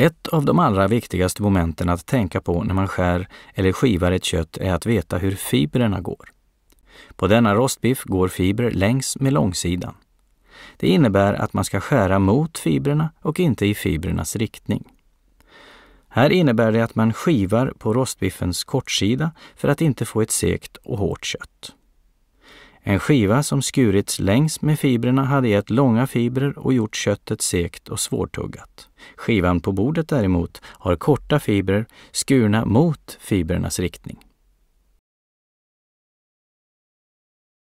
Ett av de allra viktigaste momenten att tänka på när man skär eller skivar ett kött är att veta hur fibrerna går. På denna rostbiff går fibrer längs med långsidan. Det innebär att man ska skära mot fibrerna och inte i fibrernas riktning. Här innebär det att man skivar på rostbiffens kortsida för att inte få ett segt och hårt kött. En skiva som skurits längs med fibrerna hade gett långa fibrer och gjort köttet segt och svårtuggat. Skivan på bordet däremot har korta fibrer skurna mot fibrernas riktning.